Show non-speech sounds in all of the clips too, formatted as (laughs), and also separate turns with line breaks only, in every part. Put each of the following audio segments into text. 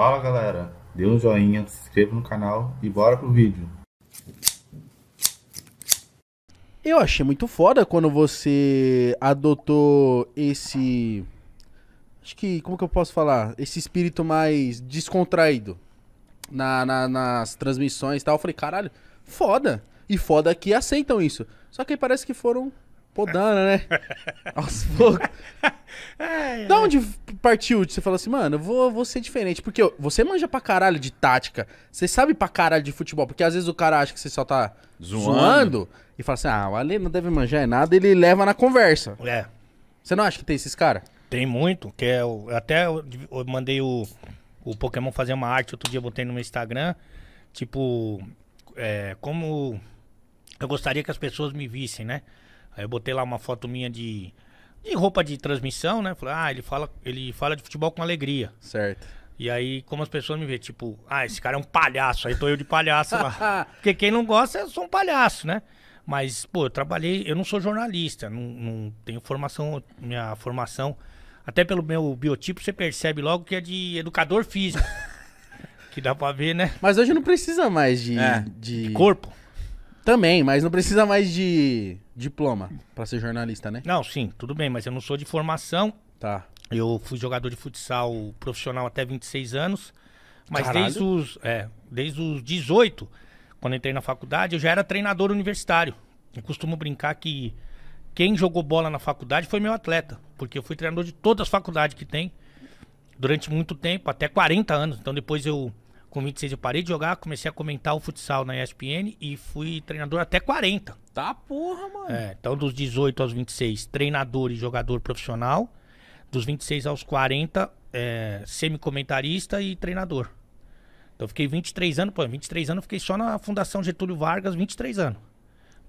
Fala galera, dê um joinha, se inscreva no canal e bora pro vídeo. Eu achei muito foda quando você adotou esse. Acho que. Como que eu posso falar? Esse espírito mais descontraído na, na nas transmissões e tal. Eu falei, caralho, foda. E foda que aceitam isso. Só que aí parece que foram podando, né? (laughs) Aos poucos. (laughs) É, é. Da onde partiu, você falou assim, mano, eu vou, vou ser diferente. Porque você manja pra caralho de tática, você sabe pra caralho de futebol. Porque às vezes o cara acha que você só tá zoando, zoando e fala assim, ah, o Ale não deve manjar em nada, ele leva na conversa. É. Você não acha que tem esses caras? Tem muito, que é até eu, eu mandei o,
o Pokémon fazer uma arte outro dia, eu botei no meu Instagram, tipo, é, como eu gostaria que as pessoas me vissem, né? Aí eu botei lá uma foto minha de de roupa de transmissão, né? Falei, ah, ele fala, ele fala de futebol com alegria. Certo. E aí, como as pessoas me veem, tipo, ah, esse cara é um palhaço, aí tô eu de palhaço lá. (laughs) Porque quem não gosta, eu sou um palhaço, né? Mas, pô, eu trabalhei, eu não sou jornalista, não, não tenho formação, minha formação, até pelo meu biotipo, você percebe logo que é de educador físico. (laughs) que dá pra ver, né?
Mas hoje não precisa mais de, é, de... de corpo. Também, mas não precisa mais de diploma para ser jornalista, né? Não, sim, tudo
bem, mas eu não sou de formação. Tá. Eu fui jogador de futsal profissional até 26 anos, mas desde os, é, desde os 18, quando entrei na faculdade, eu já era treinador universitário. Eu costumo brincar que quem jogou bola na faculdade foi meu atleta, porque eu fui treinador de todas as faculdades que tem durante muito tempo, até 40 anos. Então depois eu com 26 eu parei de jogar, comecei a comentar o futsal na ESPN e fui treinador até 40. Tá porra, mano. É, então dos 18 aos 26, treinador e jogador profissional. Dos 26 aos 40, é, semi-comentarista e treinador. Então eu fiquei 23 anos, pô, 23 anos eu fiquei só na Fundação Getúlio Vargas, 23 anos.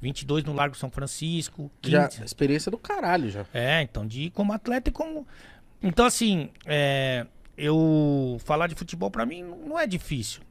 22 no Largo São Francisco. 15. Já,
experiência do caralho já.
É, então de como atleta e como. Então, assim, é, eu falar de futebol para mim não é difícil.